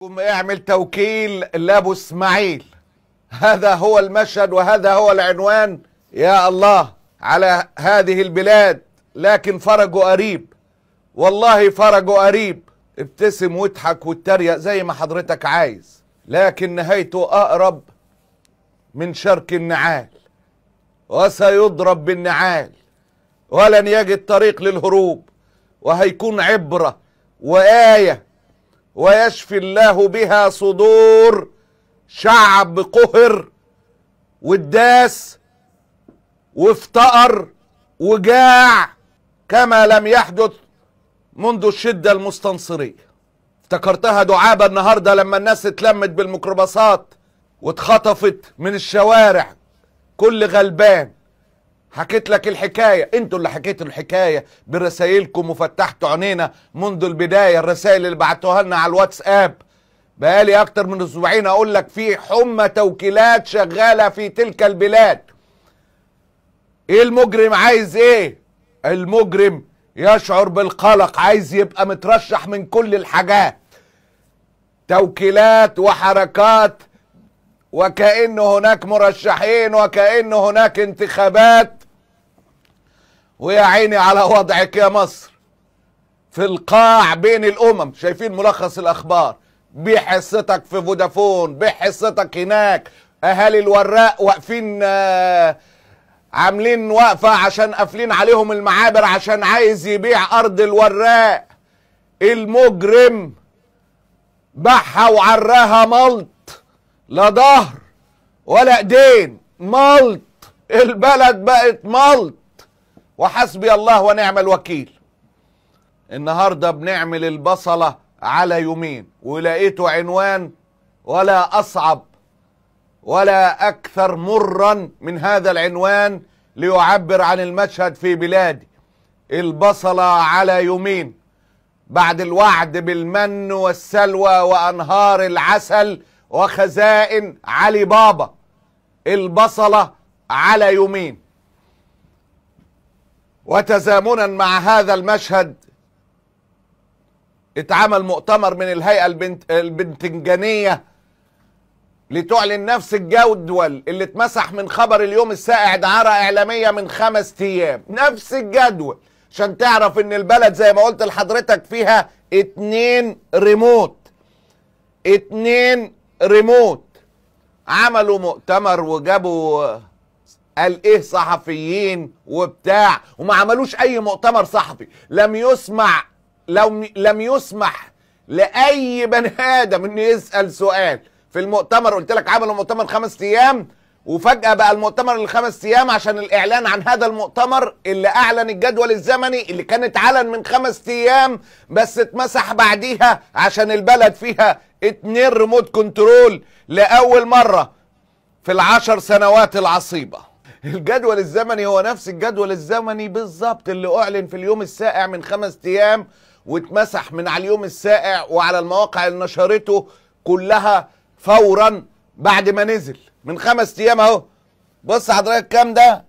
قوم اعمل توكيل لابو اسماعيل هذا هو المشهد وهذا هو العنوان يا الله على هذه البلاد لكن فرجه قريب والله فرجه قريب ابتسم واضحك واتريق زي ما حضرتك عايز لكن نهايته اقرب من شرك النعال وسيضرب بالنعال ولن يجد طريق للهروب وهيكون عبره وايه ويشفي الله بها صدور شعب قهر وداس وافتقر وجاع كما لم يحدث منذ الشدة المستنصرية افتكرتها دعابة النهاردة لما الناس اتلمت بالميكروباصات واتخطفت من الشوارع كل غلبان حكيت لك الحكايه انتوا اللي حكيتوا الحكايه برسايلكم وفتحتوا عينينا منذ البدايه الرسائل اللي بعتوها لنا على الواتساب بقالي اكتر من اسبوعين اقول لك في حمى توكيلات شغاله في تلك البلاد ايه المجرم عايز ايه المجرم يشعر بالقلق عايز يبقى مترشح من كل الحاجات توكيلات وحركات وكأن هناك مرشحين وكأن هناك انتخابات ويا عيني على وضعك يا مصر في القاع بين الامم شايفين ملخص الاخبار بحصتك في فودافون بحصتك هناك اهالي الوراق واقفين آه، عاملين وقفه عشان قافلين عليهم المعابر عشان عايز يبيع ارض الوراق المجرم باعها وعراها ملط لا ظهر ولا ايدين ملط البلد بقت ملط وحسبي الله ونعم الوكيل النهاردة بنعمل البصلة على يمين ولقيته عنوان ولا أصعب ولا أكثر مرا من هذا العنوان ليعبر عن المشهد في بلادي البصلة على يمين بعد الوعد بالمن والسلوى وأنهار العسل وخزائن علي بابا البصلة على يمين وتزامنا مع هذا المشهد اتعمل مؤتمر من الهيئة البنت البنتنجانية لتعلن نفس الجدول اللي اتمسح من خبر اليوم السائع دعارة إعلامية من خمس أيام نفس الجدول عشان تعرف ان البلد زي ما قلت لحضرتك فيها اتنين ريموت اتنين ريموت عملوا مؤتمر وجابوا قال ايه صحفيين وبتاع وما عملوش اي مؤتمر صحفي لم يسمع لو لم يسمح لاي بني ادم انه يسال سؤال في المؤتمر قلت لك عملوا مؤتمر خمس ايام وفجأة بقى المؤتمر الخمس أيام عشان الإعلان عن هذا المؤتمر اللي أعلن الجدول الزمني اللي كانت علن من خمس أيام بس اتمسح بعديها عشان البلد فيها اتنين ريموت كنترول لأول مرة في العشر سنوات العصيبة الجدول الزمني هو نفس الجدول الزمني بالظبط اللي اعلن في اليوم السائع من خمس ايام واتمسح من على اليوم السائع وعلى المواقع اللي نشرته كلها فورا بعد ما نزل من خمس ايام اهو بص حضرتك كام ده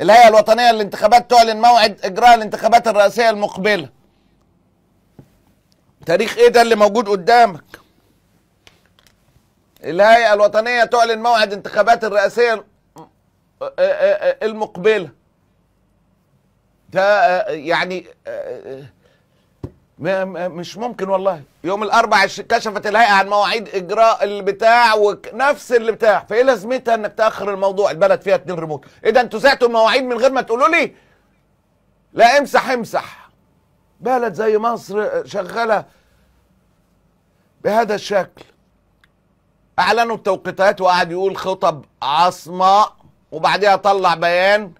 الهيئه الوطنيه للانتخابات تعلن موعد اجراء الانتخابات الرئاسيه المقبله تاريخ ايه ده اللي موجود قدامك الهيئه الوطنيه تعلن موعد انتخابات الرئاسيه آه، آه، آه، المقبله ده يعني مش ممكن والله يوم الاربع كشفت الهيئه عن مواعيد اجراء البتاع ونفس اللي بتاع فايه لازمتها انك تاخر الموضوع البلد فيها اتنين ريموت ايه ده انتوا زعتوا المواعيد من غير ما تقولوا لي لا امسح امسح بلد زي مصر شغاله بهذا الشكل اعلنوا التوقيتات وقعد يقول خطب عصماء وبعدها طلع بيان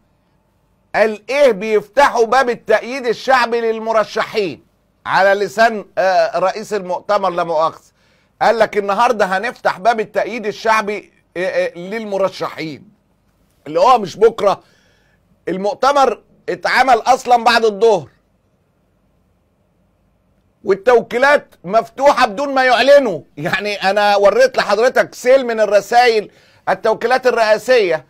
قال ايه بيفتحوا باب التأييد الشعبي للمرشحين على لسان آه، رئيس المؤتمر لا مؤاخذة قال لك النهارده هنفتح باب التأييد الشعبي آه، آه، للمرشحين اللي هو مش بكره المؤتمر اتعمل اصلا بعد الظهر والتوكيلات مفتوحه بدون ما يعلنوا يعني انا وريت لحضرتك سيل من الرسائل التوكيلات الرئاسيه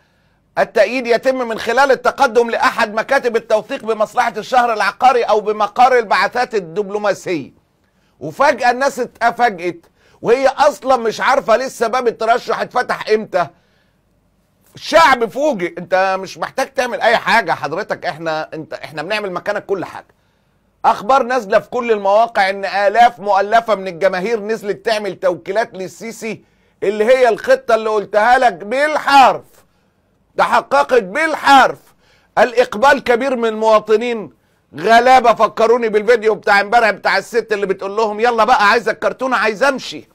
التأييد يتم من خلال التقدم لأحد مكاتب التوثيق بمصلحة الشهر العقاري أو بمقر البعثات الدبلوماسية وفجأة الناس اتفاجئت وهي أصلا مش عارفة لسه باب الترشح اتفتح إمتى الشعب فوجئ انت مش محتاج تعمل اي حاجه حضرتك احنا انت احنا بنعمل مكانك كل حاجه اخبار نازله في كل المواقع ان الاف مؤلفه من الجماهير نزلت تعمل توكيلات للسيسي اللي هي الخطه اللي قلتها لك بالحرف ده حققت بالحرف الإقبال كبير من المواطنين غلابة فكروني بالفيديو بتاع امبارح بتاع الست اللي بتقول لهم يلا بقى عايز الكرتونة عايز امشي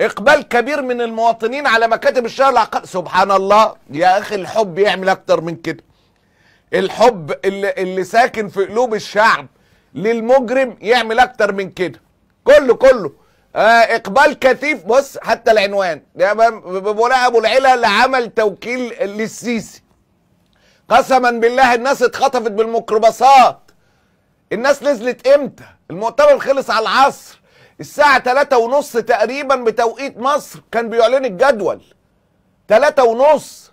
اقبال كبير من المواطنين على مكاتب الشهر العقاري سبحان الله يا اخي الحب يعمل اكتر من كده الحب اللي, اللي ساكن في قلوب الشعب للمجرم يعمل اكتر من كده كله كله آه اقبال كثيف بص حتى العنوان ده ابو العلا لعمل توكيل للسيسي قسما بالله الناس اتخطفت بالميكروباصات الناس نزلت امتى المؤتمر خلص على العصر الساعة تلاتة ونص تقريبا بتوقيت مصر كان بيعلن الجدول تلاتة ونص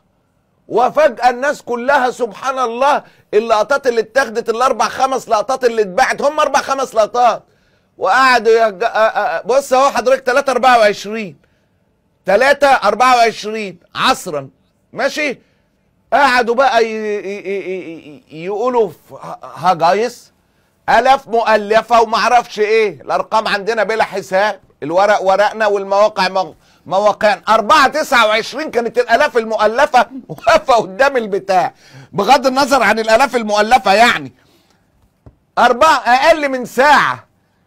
وفجأة الناس كلها سبحان الله اللقطات اللي اتاخدت الأربع خمس لقطات اللي اتباعت هم أربع خمس لقطات وقعدوا يج... بص اهو حضرتك 3 24 3 24 عصرا ماشي قعدوا بقى ي... ي... ي... يقولوا هجايس الاف مؤلفه ومعرفش ايه الارقام عندنا بلا حساب الورق ورقنا والمواقع مغ... مواقعنا 4 29 كانت الالاف المؤلفه واقفه قدام البتاع بغض النظر عن الالاف المؤلفه يعني أربعة أقل من ساعة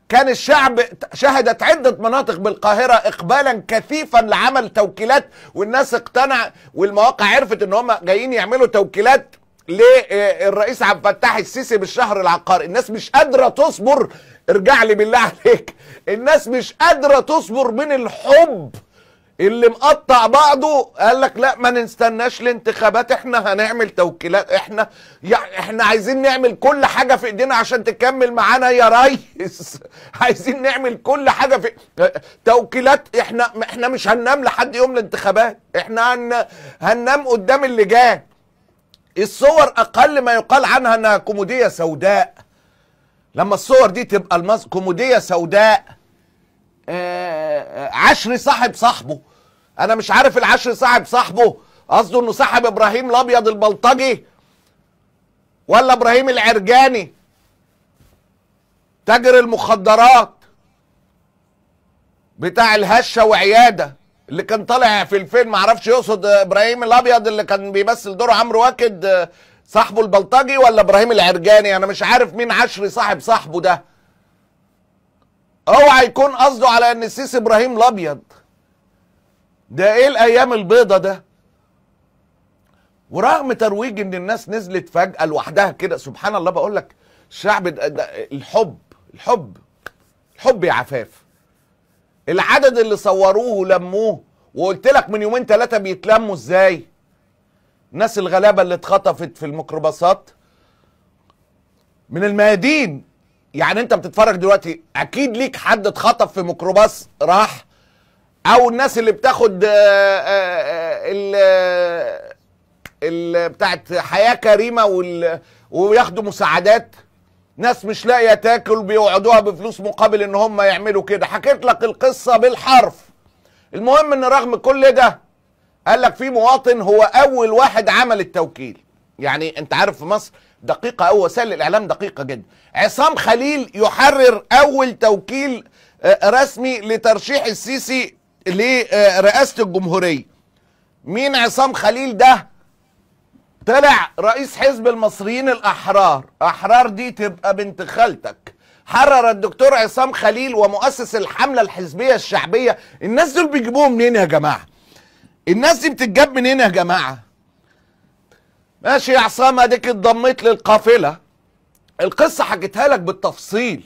كان الشعب شهدت عدة مناطق بالقاهرة إقبالا كثيفا لعمل توكيلات والناس اقتنع والمواقع عرفت ان هم جايين يعملوا توكيلات للرئيس آه، عبد الفتاح السيسي بالشهر العقاري الناس مش قادرة تصبر ارجع لي بالله عليك الناس مش قادرة تصبر من الحب اللي مقطع بعضه قال لك لا ما نستناش الانتخابات احنا هنعمل توكيلات احنا احنا عايزين نعمل كل حاجه في ايدينا عشان تكمل معانا يا ريس عايزين نعمل كل حاجه في توكيلات احنا احنا مش هننام لحد يوم الانتخابات احنا هن هننام قدام اللي اللجان الصور اقل ما يقال عنها انها كوميديه سوداء لما الصور دي تبقى المز... كوميديه سوداء آه، عشر صاحب صاحبه انا مش عارف العشر صاحب صاحبه قصده انه صاحب ابراهيم الابيض البلطجي ولا ابراهيم العرجاني تاجر المخدرات بتاع الهشه وعياده اللي كان طالع في الفيلم معرفش يقصد ابراهيم الابيض اللي كان بيمثل دور عمرو واكد آه، صاحبه البلطجي ولا ابراهيم العرجاني انا مش عارف مين عشري صاحب صاحبه ده اوعى يكون قصده على ان السيسي ابراهيم الابيض ده ايه الايام البيضه ده ورغم ترويج ان الناس نزلت فجاه لوحدها كده سبحان الله بقول لك الشعب ده ده الحب الحب الحب يا عفاف العدد اللي صوروه ولموه وقلت لك من يومين ثلاثه بيتلموا ازاي الناس الغلابه اللي اتخطفت في الميكروباصات من الميادين يعني انت بتتفرج دلوقتي اكيد ليك حد اتخطف في ميكروباص راح او الناس اللي بتاخد آه، آه، آه، ال ال بتاعت حياه كريمه وياخدوا مساعدات ناس مش لاقيه تاكل بيوعدوها بفلوس مقابل ان هم يعملوا كده حكيت لك القصه بالحرف المهم ان رغم كل ده قال لك في مواطن هو اول واحد عمل التوكيل يعني انت عارف في مصر دقيقه قوي وسائل الاعلام دقيقه جدا عصام خليل يحرر اول توكيل آه، رسمي لترشيح السيسي لرئاسه الجمهوريه مين عصام خليل ده طلع رئيس حزب المصريين الاحرار احرار دي تبقى بنت خالتك حرر الدكتور عصام خليل ومؤسس الحمله الحزبيه الشعبيه الناس دول بيجيبوهم منين يا جماعه الناس دي بتتجاب منين يا جماعه ماشي يا عصام اديك اتضميت للقافله القصه حكيتها لك بالتفصيل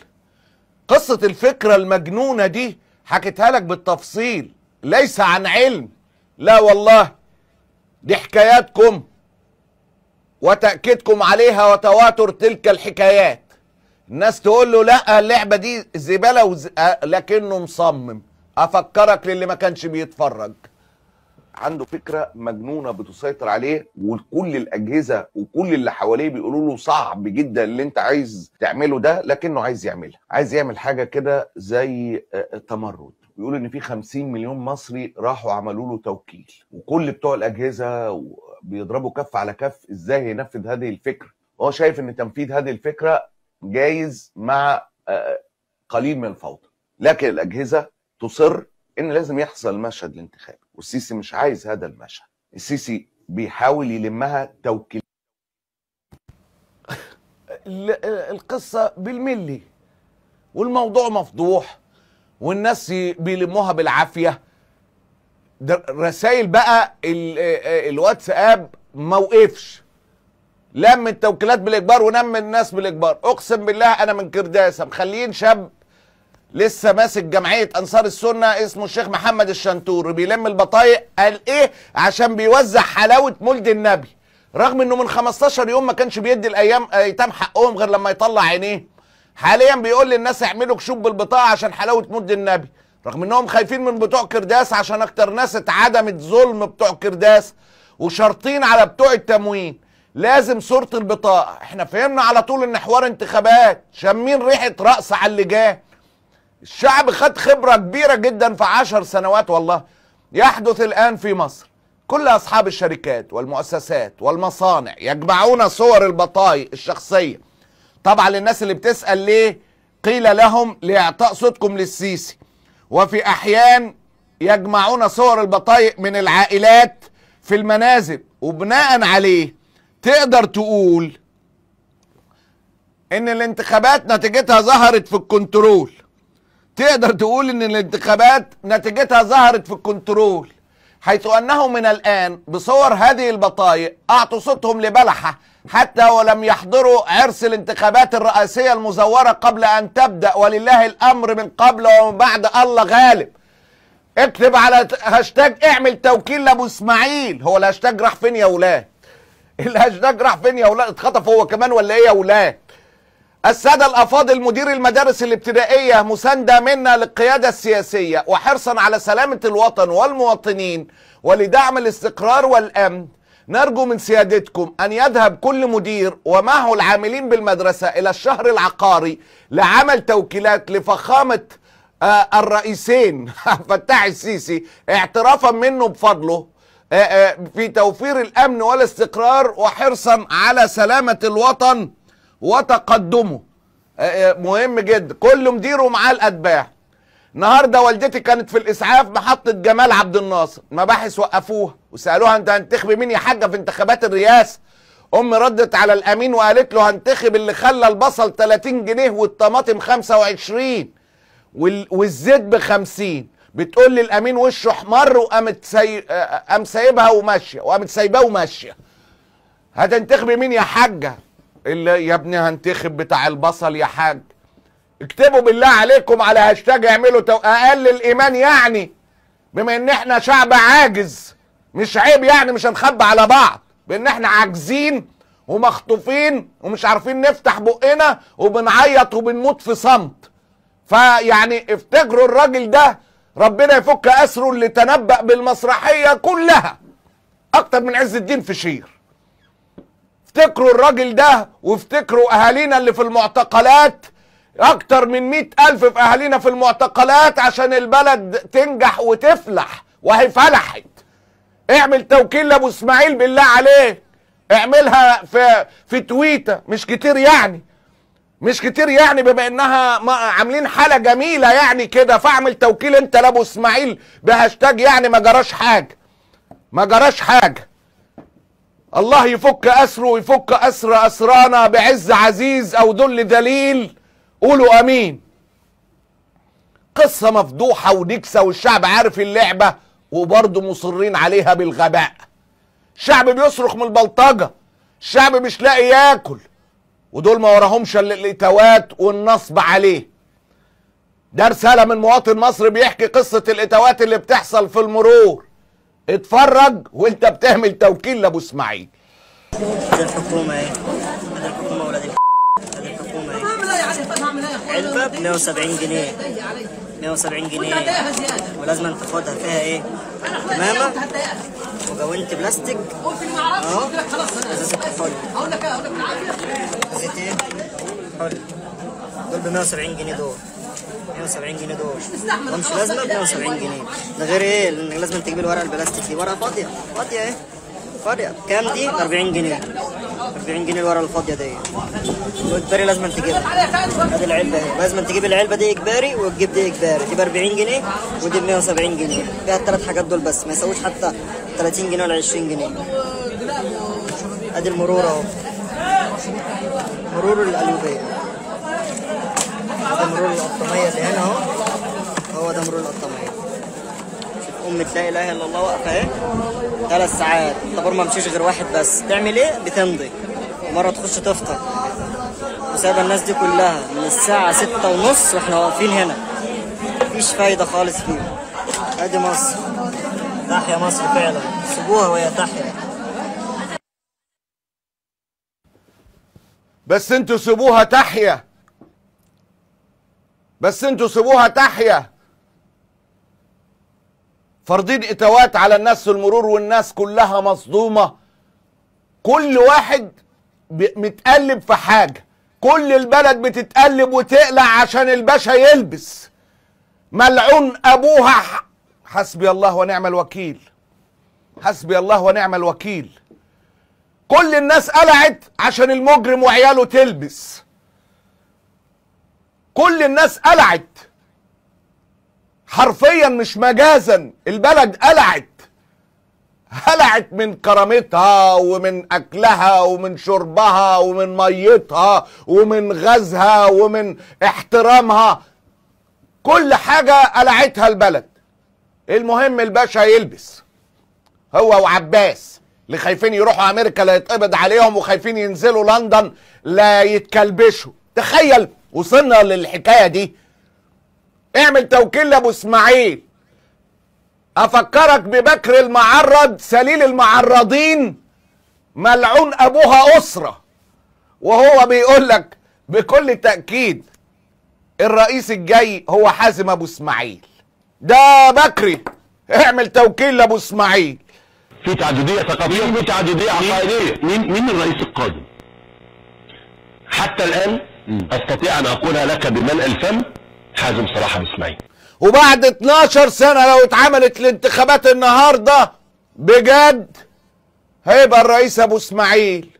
قصه الفكره المجنونه دي حكيتها لك بالتفصيل ليس عن علم لا والله دي حكاياتكم وتاكيدكم عليها وتواتر تلك الحكايات الناس تقول له لا اللعبه دي زباله وز... آه، لكنه مصمم افكرك للي ما كانش بيتفرج عنده فكره مجنونه بتسيطر عليه وكل الاجهزه وكل اللي حواليه بيقولوا له صعب جدا اللي انت عايز تعمله ده لكنه عايز يعملها عايز يعمل حاجه كده زي آه، آه، تمرد بيقول ان في 50 مليون مصري راحوا عملوا له توكيل وكل بتوع الاجهزه بيضربوا كف على كف ازاي ينفذ هذه الفكره هو شايف ان تنفيذ هذه الفكره جايز مع آه، قليل من الفوضى لكن الاجهزه تصر ان لازم يحصل مشهد الانتخاب والسيسي مش عايز هذا المشهد السيسي بيحاول يلمها توكيل القصه بالملي والموضوع مفضوح والناس بيلموها بالعافيه رسائل بقى الواتساب ما وقفش لم التوكيلات بالاجبار ونم الناس بالاجبار اقسم بالله انا من كرداسه مخليين شاب لسه ماسك جمعيه انصار السنه اسمه الشيخ محمد الشنتور بيلم البطايق قال ايه عشان بيوزع حلاوه مولد النبي رغم انه من 15 يوم ما كانش بيدي الايام ايتام آه، حقهم غير لما يطلع عينيه حاليا بيقول للناس اعملوا كشوف بالبطاقه عشان حلاوه مولد النبي رغم انهم خايفين من بتوع كرداس عشان اكتر ناس اتعدمت ظلم بتوع كرداس وشرطين على بتوع التموين لازم صوره البطاقه احنا فهمنا على طول ان حوار انتخابات شامين ريحه رقص على اللي الشعب خد خبرة كبيرة جدا في عشر سنوات والله يحدث الآن في مصر كل أصحاب الشركات والمؤسسات والمصانع يجمعون صور البطايق الشخصية طبعا للناس اللي بتسأل ليه قيل لهم لإعطاء صوتكم للسيسي وفي أحيان يجمعون صور البطايق من العائلات في المنازل وبناء عليه تقدر تقول ان الانتخابات نتيجتها ظهرت في الكنترول تقدر تقول ان الانتخابات نتيجتها ظهرت في الكنترول حيث انهم من الان بصور هذه البطايق اعطوا صوتهم لبلحه حتى ولم يحضروا عرس الانتخابات الرئاسيه المزوره قبل ان تبدا ولله الامر من قبل ومن بعد الله غالب اكتب على هاشتاج اعمل توكيل لابو اسماعيل هو الهاشتاج راح فين يا ولاد الهاشتاج راح فين يا ولاد اتخطف هو كمان ولا ايه يا ولاد السادة الأفاضل مدير المدارس الابتدائية مساندة منا للقيادة السياسية وحرصا على سلامة الوطن والمواطنين ولدعم الاستقرار والأمن نرجو من سيادتكم أن يذهب كل مدير ومعه العاملين بالمدرسة إلى الشهر العقاري لعمل توكيلات لفخامة آه، الرئيسين فتاح السيسي اعترافا منه بفضله آه، آه، في توفير الأمن والاستقرار وحرصا على سلامة الوطن وتقدمه آه، آه، مهم جدا كل مديره معاه الاتباع النهارده والدتي كانت في الاسعاف محطه جمال عبد الناصر مباحث وقفوها وسالوها انت هتنتخبي مين يا حاجه في انتخابات الرئاسه امي ردت على الامين وقالت له هنتخب اللي خلى البصل 30 جنيه والطماطم 25 والزيت ب 50 بتقول لي الامين وشه احمر وقامت آه، قام سايبها وماشيه وقامت سايباه وماشيه هتنتخبي مين يا حاجه الا يا ابني هنتخب بتاع البصل يا حاج اكتبوا بالله عليكم على هاشتاج اعملوا تو... اقل الايمان يعني بما ان احنا شعب عاجز مش عيب يعني مش هنخبى على بعض بان احنا عاجزين ومخطوفين ومش عارفين نفتح بقنا وبنعيط وبنموت في صمت فيعني افتكروا الراجل ده ربنا يفك اسره اللي تنبأ بالمسرحيه كلها اكتر من عز الدين في شير افتكروا الراجل ده وافتكروا اهالينا اللي في المعتقلات اكتر من مئة الف في اهالينا في المعتقلات عشان البلد تنجح وتفلح وهي فلحت اعمل توكيل لابو اسماعيل بالله عليك اعملها في في تويتة مش كتير يعني مش كتير يعني بما انها عاملين حاله جميله يعني كده فاعمل توكيل انت لابو اسماعيل بهاشتاج يعني ما جراش حاجه ما جراش حاجه الله يفك أسره ويفك أسر أسرانا بعز عزيز أو دل دليل قولوا أمين قصة مفضوحة ونكسة والشعب عارف اللعبة وبرضه مصرين عليها بالغباء الشعب بيصرخ من البلطجة الشعب مش لاقي ياكل ودول ما وراهمش الاتوات والنصب عليه ده رسالة من مواطن مصري بيحكي قصة الاتوات اللي بتحصل في المرور اتفرج وانت بتعمل توكيل لابو اسماعيل الحكومه ايه الحكومه ولاد الحكومه ايه علبه 170 جنيه 170 جنيه ولازم تاخدها فيها ايه تمامة وجاونت بلاستيك اهو ازازة حلو ازازتين حلو دول ب 170 جنيه دول 72 جنيه دول مش لازمه ب 72 جنيه ده غير ايه لانك لازم تجيب الورقه البلاستيك دي ورقه فاضيه فاضيه اهي فاضيه كام دي 40 جنيه 40 جنيه الورقه الفاضيه دي واجباري لازم تجيبها ادي العلبه اهي لازم تجيب العلبه دي اجباري وتجيب دي اجباري تجيب 40 جنيه ودي ب 170 جنيه فيها الثلاث حاجات دول بس ما يسووش حتى 30 جنيه ولا 20 جنيه ادي المرور اهو مرور الالوفيه ده مرور القطامية اللي هنا اهو هو ده مرور القطامية شوف امك لا اله الا الله واقفة اهي ثلاث ساعات الطابور ما مشيش غير واحد بس تعمل ايه؟ بتمضي مرة تخش تفطر وسايبة الناس دي كلها من الساعة ستة ونص واحنا واقفين هنا مفيش فايدة خالص فيهم ادي مصر تحيا مصر فعلا سيبوها وهي تحيا بس انتوا سيبوها تحيا بس انتوا سيبوها تحيا فارضين اتوات على الناس في المرور والناس كلها مصدومه كل واحد متقلب في حاجه كل البلد بتتقلب وتقلع عشان الباشا يلبس ملعون ابوها حسبي الله ونعم الوكيل حسبي الله ونعم الوكيل كل الناس قلعت عشان المجرم وعياله تلبس كل الناس قلعت حرفيا مش مجازا البلد قلعت هلعت من كرامتها ومن اكلها ومن شربها ومن ميتها ومن غازها ومن احترامها كل حاجه قلعتها البلد المهم الباشا يلبس هو وعباس اللي خايفين يروحوا امريكا لا يتقبض عليهم وخايفين ينزلوا لندن لا يتكلبشوا تخيل وصلنا للحكايه دي اعمل توكيل لابو اسماعيل افكرك ببكر المعرض سليل المعرضين ملعون ابوها اسره وهو بيقول لك بكل تاكيد الرئيس الجاي هو حازم ابو اسماعيل ده بكري اعمل توكيل لابو اسماعيل في تعدديه ثقافيه وفي تعدديه عقائديه مين مين الرئيس القادم حتى الان استطيع ان اقولها لك بملء الفم حازم صلاح اسماعيل وبعد 12 سنه لو اتعملت الانتخابات النهارده بجد هيبقى الرئيس ابو اسماعيل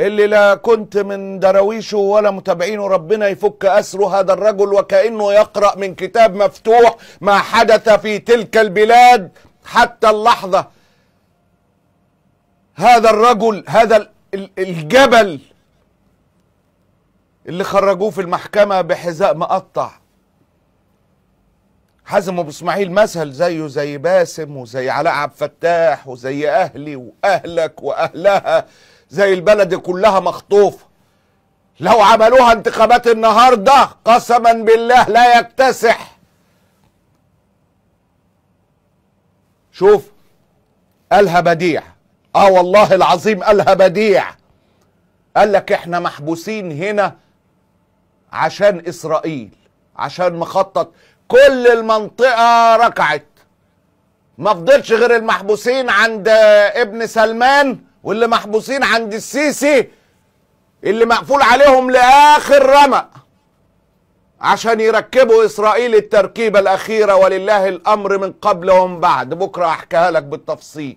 اللي لا كنت من دراويشه ولا متابعينه ربنا يفك اسره هذا الرجل وكانه يقرا من كتاب مفتوح ما حدث في تلك البلاد حتى اللحظه هذا الرجل هذا الجبل اللي خرجوه في المحكمه بحذاء مقطع حازم ابو اسماعيل مثل زيه زي باسم وزي علاء عبد الفتاح وزي اهلي واهلك واهلها زي البلد كلها مخطوفه لو عملوها انتخابات النهارده قسما بالله لا يكتسح شوف قالها بديع اه والله العظيم قالها بديع قال لك احنا محبوسين هنا عشان إسرائيل عشان مخطط كل المنطقة ركعت ما فضلش غير المحبوسين عند ابن سلمان واللي محبوسين عند السيسي اللي مقفول عليهم لآخر رمق عشان يركبوا إسرائيل التركيبة الأخيرة ولله الأمر من قبل ومن بعد بكرة أحكيها لك بالتفصيل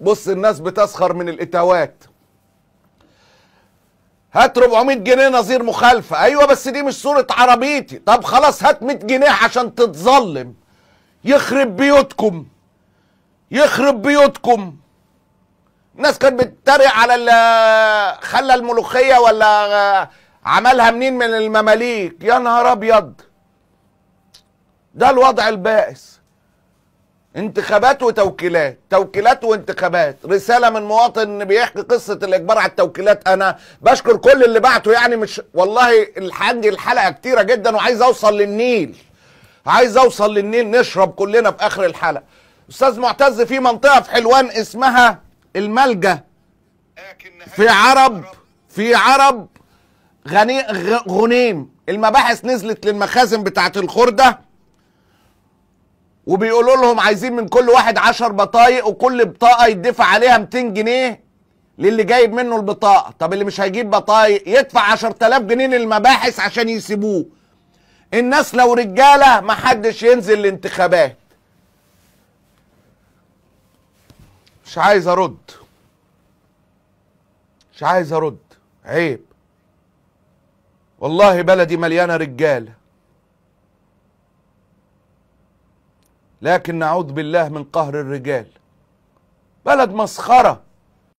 بص الناس بتسخر من الإتاوات هات 400 جنيه نظير مخالفة أيوة بس دي مش صورة عربيتي طب خلاص هات 100 جنيه عشان تتظلم يخرب بيوتكم يخرب بيوتكم الناس كانت بتتريق على اللي خلى الملوخية ولا عملها منين من المماليك يا نهار أبيض ده الوضع البائس انتخابات وتوكيلات توكيلات وانتخابات رسالة من مواطن بيحكي قصة الإجبار على التوكيلات أنا بشكر كل اللي بعته يعني مش والله عندي الحلقة كتيرة جدا وعايز أوصل للنيل عايز أوصل للنيل نشرب كلنا في آخر الحلقة أستاذ معتز في منطقة في حلوان اسمها الملجأ في عرب في عرب غني غنيم المباحث نزلت للمخازن بتاعت الخردة وبيقولوا لهم عايزين من كل واحد 10 بطايق وكل بطاقه يدفع عليها 200 جنيه للي جايب منه البطاقه طب اللي مش هيجيب بطايق يدفع 10000 جنيه للمباحث عشان يسيبوه الناس لو رجاله محدش ينزل الانتخابات مش عايز ارد مش عايز ارد عيب والله بلدي مليانه رجاله لكن نعوذ بالله من قهر الرجال بلد مسخره